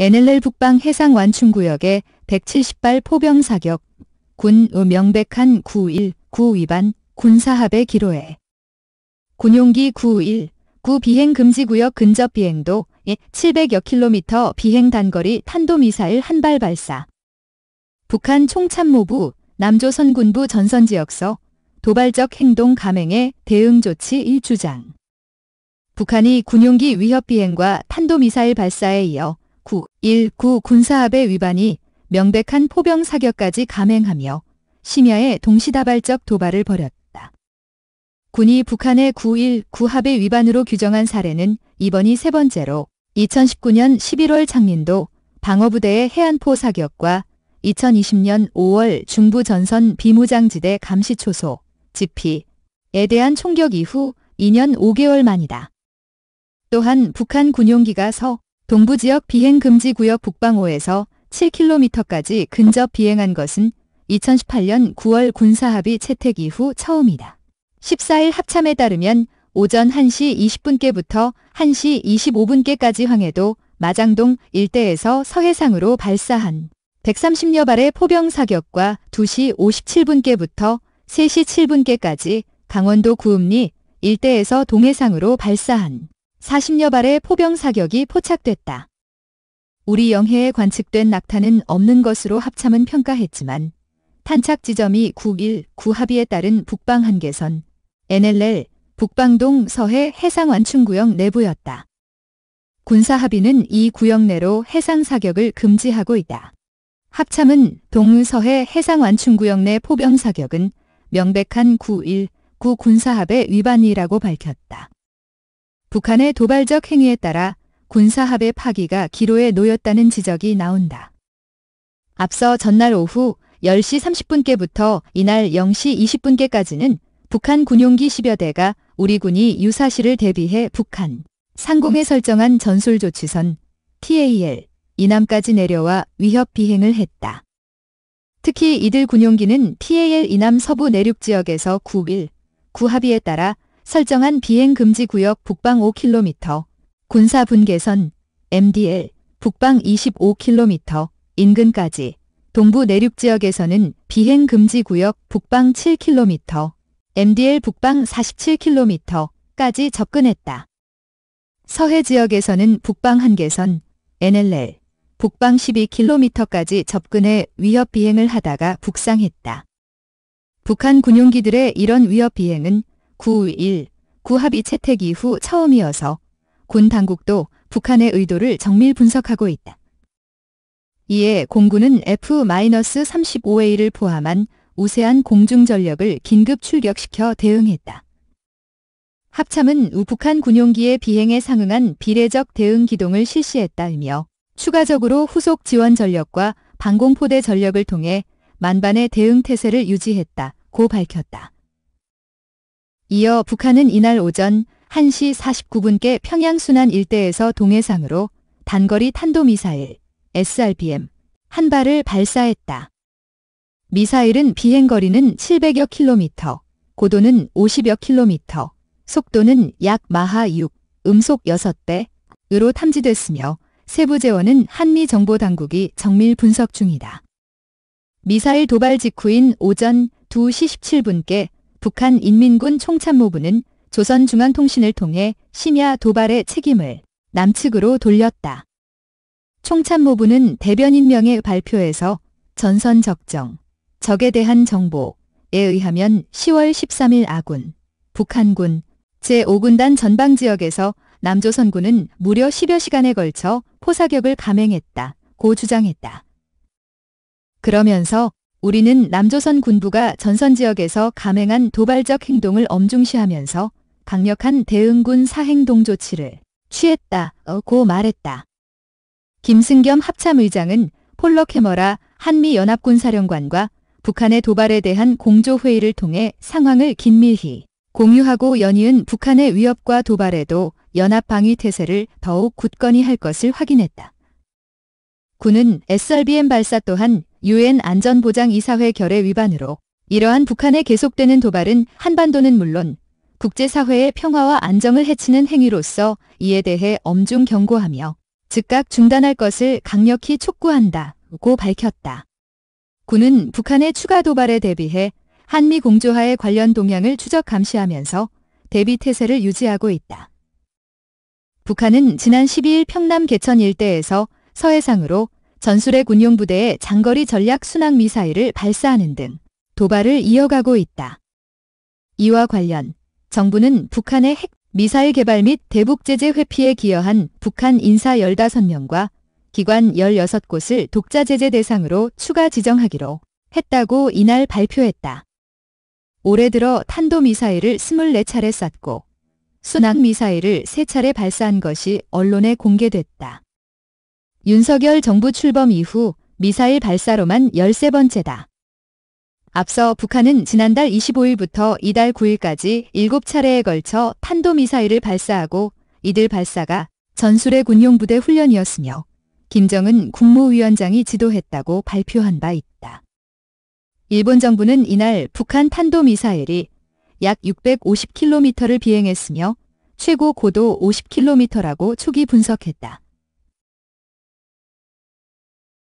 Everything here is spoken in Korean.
NLL 북방 해상 완충구역에 170발 포병 사격, 군 명백한 9.1, 9 위반, 군사합의 기로에 군용기 9.1, 9 비행금지구역 근접 비행도 700여 킬로미터 비행 단거리 탄도미사일 한발 발사. 북한 총참모부 남조선군부 전선지역서 도발적 행동 감행에 대응 조치 1주장. 북한이 군용기 위협 비행과 탄도미사일 발사에 이어 1 9 군사합의 위반이 명백한 포병 사격까지 감행하며 심야에 동시다발적 도발을 벌였다. 군이 북한의 9일 구합의 위반으로 규정한 사례는 이번이 세 번째로 2019년 11월 장민도 방어부대의 해안포 사격과 2020년 5월 중부 전선 비무장지대 감시 초소 지피에 대한 총격 이후 2년 5개월 만이다. 또한 북한 군용기가 서 동부지역 비행금지구역 북방호에서 7km까지 근접 비행한 것은 2018년 9월 군사합의 채택 이후 처음이다. 14일 합참에 따르면 오전 1시 20분께부터 1시 25분께까지 황해도 마장동 일대에서 서해상으로 발사한 130여 발의 포병 사격과 2시 57분께부터 3시 7분께까지 강원도 구음리 일대에서 동해상으로 발사한 40여 발의 포병 사격이 포착됐다. 우리 영해에 관측된 낙타는 없는 것으로 합참은 평가했지만 탄착 지점이 9일 9합의에 따른 북방 한계선 NLL 북방동 서해 해상완충구역 내부였다. 군사 합의는 이 구역 내로 해상 사격을 금지하고 있다. 합참은 동서해 해상완충구역 내 포병 사격은 명백한 9 1 9 군사합의 위반이라고 밝혔다. 북한의 도발적 행위에 따라 군사합의 파기가 기로에 놓였다는 지적이 나온다. 앞서 전날 오후 10시 30분께부터 이날 0시 20분께까지는 북한 군용기 10여 대가 우리 군이 유사시를 대비해 북한 상공에 설정한 전술조치선 TAL 이남까지 내려와 위협 비행을 했다. 특히 이들 군용기는 TAL 이남 서부 내륙 지역에서 9일 구합의에 따라 설정한 비행금지 구역 북방 5km, 군사분계선 MDL 북방 25km 인근까지 동부 내륙 지역에서는 비행금지 구역 북방 7km, MDL 북방 47km까지 접근했다. 서해 지역에서는 북방 한계선 NLL 북방 12km까지 접근해 위협 비행을 하다가 북상했다. 북한 군용기들의 이런 위협 비행은 9일 구합의 채택 이후 처음이어서 군 당국도 북한의 의도를 정밀 분석하고 있다. 이에 공군은 F-35A를 포함한 우세한 공중전력을 긴급 출격시켜 대응했다. 합참은 우북한 군용기의 비행에 상응한 비례적 대응 기동을 실시했다며 추가적으로 후속 지원 전력과 방공포대 전력을 통해 만반의 대응 태세를 유지했다고 밝혔다. 이어 북한은 이날 오전 1시 49분께 평양 순안 일대에서 동해상으로 단거리 탄도미사일 SRBM 한 발을 발사했다. 미사일은 비행거리는 700여 킬로미터, 고도는 50여 킬로미터, 속도는 약 마하 6, 음속 6대으로 탐지됐으며 세부 재원은 한미 정보당국이 정밀 분석 중이다. 미사일 도발 직후인 오전 2시 17분께 북한 인민군 총참모부는 조선중앙통신을 통해 심야 도발의 책임을 남측으로 돌렸다. 총참모부는 대변인명의 발표에서 전선 적정, 적에 대한 정보에 의하면 10월 13일 아군, 북한군, 제5군단 전방지역에서 남조선군은 무려 10여 시간에 걸쳐 포사격을 감행했다. 고 주장했다. 그러면서 우리는 남조선 군부가 전선 지역에서 감행한 도발적 행동을 엄중시하면서 강력한 대응군 사행동 조치를 취했다고 어, 말했다. 김승겸 합참의장은 폴럭케머라 한미연합군사령관과 북한의 도발에 대한 공조회의를 통해 상황을 긴밀히 공유하고 연이은 북한의 위협과 도발에도 연합방위태세를 더욱 굳건히 할 것을 확인했다. 군은 SRBM 발사 또한 유엔 안전보장이사회 결의 위반으로 이러한 북한의 계속되는 도발은 한반도는 물론 국제사회의 평화와 안정을 해치는 행위로서 이에 대해 엄중 경고하며 즉각 중단할 것을 강력히 촉구한다고 밝혔다. 군은 북한의 추가 도발에 대비해 한미 공조화에 관련 동향을 추적 감시하면서 대비 태세를 유지하고 있다. 북한은 지난 12일 평남 개천 일대에서 서해상으로 전술핵 운용부대에 장거리 전략 순항 미사일을 발사하는 등 도발을 이어가고 있다. 이와 관련 정부는 북한의 핵 미사일 개발 및 대북 제재 회피에 기여한 북한 인사 15명과 기관 16곳을 독자 제재 대상으로 추가 지정하기로 했다고 이날 발표했다. 올해 들어 탄도미사일을 24차례 쐈고 순항미사일을 3차례 발사한 것이 언론에 공개됐다. 윤석열 정부 출범 이후 미사일 발사로만 13번째다. 앞서 북한은 지난달 25일부터 이달 9일까지 7차례에 걸쳐 탄도미사일을 발사하고 이들 발사가 전술의 군용부대 훈련이었으며 김정은 국무위원장이 지도했다고 발표한 바 있다. 일본 정부는 이날 북한 탄도미사일이 약 650km를 비행했으며 최고 고도 50km라고 초기 분석했다.